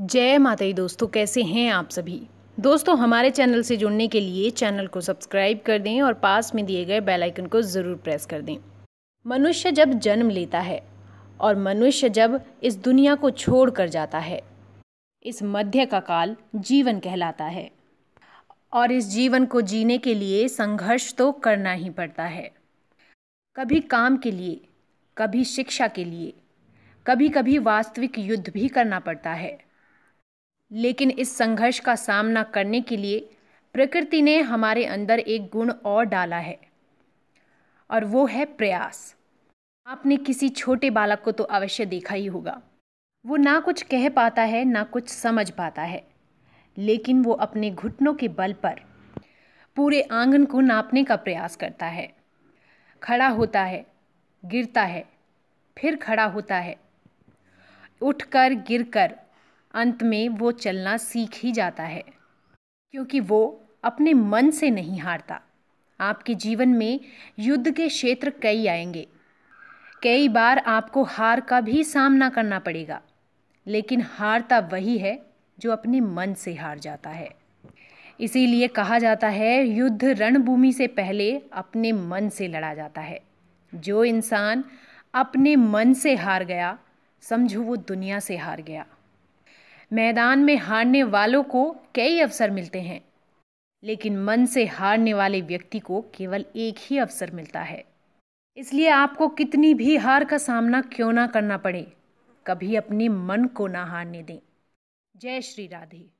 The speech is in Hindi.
जय माता दोस्तों कैसे हैं आप सभी दोस्तों हमारे चैनल से जुड़ने के लिए चैनल को सब्सक्राइब कर दें और पास में दिए गए बेल आइकन को ज़रूर प्रेस कर दें मनुष्य जब जन्म लेता है और मनुष्य जब इस दुनिया को छोड़ कर जाता है इस मध्य का काल जीवन कहलाता है और इस जीवन को जीने के लिए संघर्ष तो करना ही पड़ता है कभी काम के लिए कभी शिक्षा के लिए कभी कभी वास्तविक युद्ध भी करना पड़ता है लेकिन इस संघर्ष का सामना करने के लिए प्रकृति ने हमारे अंदर एक गुण और डाला है और वो है प्रयास आपने किसी छोटे बालक को तो अवश्य देखा ही होगा वो ना कुछ कह पाता है ना कुछ समझ पाता है लेकिन वो अपने घुटनों के बल पर पूरे आंगन को नापने का प्रयास करता है खड़ा होता है गिरता है फिर खड़ा होता है उठकर गिरकर अंत में वो चलना सीख ही जाता है क्योंकि वो अपने मन से नहीं हारता आपके जीवन में युद्ध के क्षेत्र कई आएंगे कई बार आपको हार का भी सामना करना पड़ेगा लेकिन हारता वही है जो अपने मन से हार जाता है इसीलिए कहा जाता है युद्ध रणभूमि से पहले अपने मन से लड़ा जाता है जो इंसान अपने मन से हार गया समझो वो दुनिया से हार गया मैदान में हारने वालों को कई अवसर मिलते हैं लेकिन मन से हारने वाले व्यक्ति को केवल एक ही अवसर मिलता है इसलिए आपको कितनी भी हार का सामना क्यों ना करना पड़े कभी अपने मन को ना हारने दें जय श्री राधे